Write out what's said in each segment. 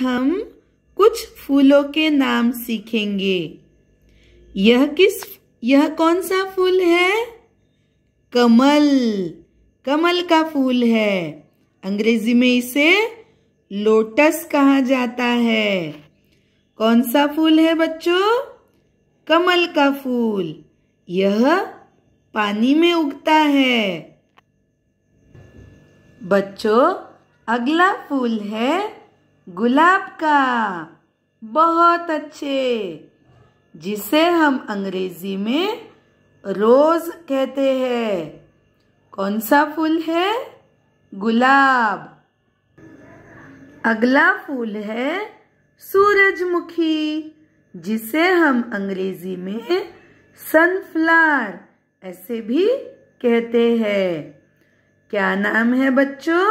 हम कुछ फूलों के नाम सीखेंगे यह किस यह कौन सा फूल है कमल कमल का फूल है अंग्रेजी में इसे लोटस कहा जाता है कौन सा फूल है बच्चों कमल का फूल यह पानी में उगता है बच्चों अगला फूल है गुलाब का बहुत अच्छे जिसे हम अंग्रेजी में रोज कहते हैं कौन सा फूल है गुलाब अगला फूल है सूरजमुखी जिसे हम अंग्रेजी में सनफ्लावर ऐसे भी कहते हैं क्या नाम है बच्चों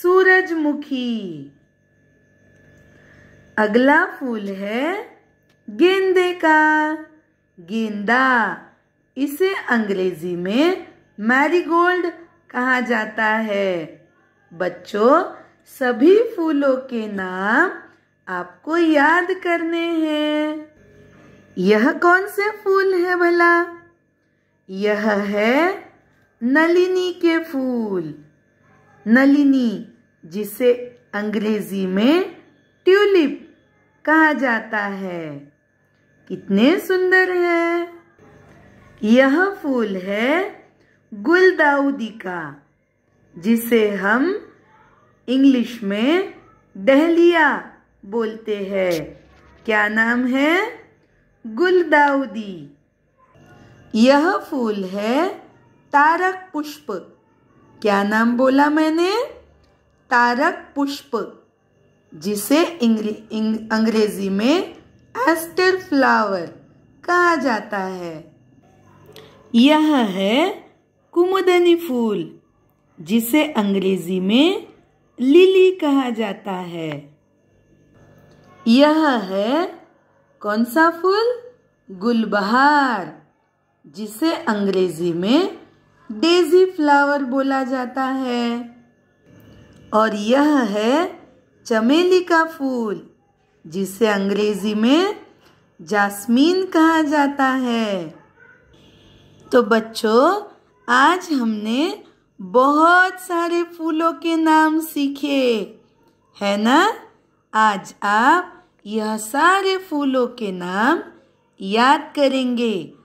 सूरजमुखी अगला फूल है गेंदे का गेंदा इसे अंग्रेजी में मैरीगोल्ड कहा जाता है बच्चों सभी फूलों के नाम आपको याद करने हैं यह कौन से फूल है भला यह है नलिनी के फूल नलिनी जिसे अंग्रेजी में ट्यूलिप कहा जाता है कितने सुंदर है यह फूल है गुलदाउदी का जिसे हम इंग्लिश में डहलिया बोलते हैं क्या नाम है गुलदाउदी यह फूल है तारक पुष्प क्या नाम बोला मैंने तारक पुष्प जिसे अंग्रेजी में एस्टर फ्लावर कहा जाता है यह है कुमुदनी फूल जिसे अंग्रेजी में लिली कहा जाता है यह है कौन सा फूल गुलबहार जिसे अंग्रेजी में डेजी फ्लावर बोला जाता है और यह है चमेली का फूल जिसे अंग्रेजी में जासमीन कहा जाता है तो बच्चों आज हमने बहुत सारे फूलों के नाम सीखे है ना आज आप यह सारे फूलों के नाम याद करेंगे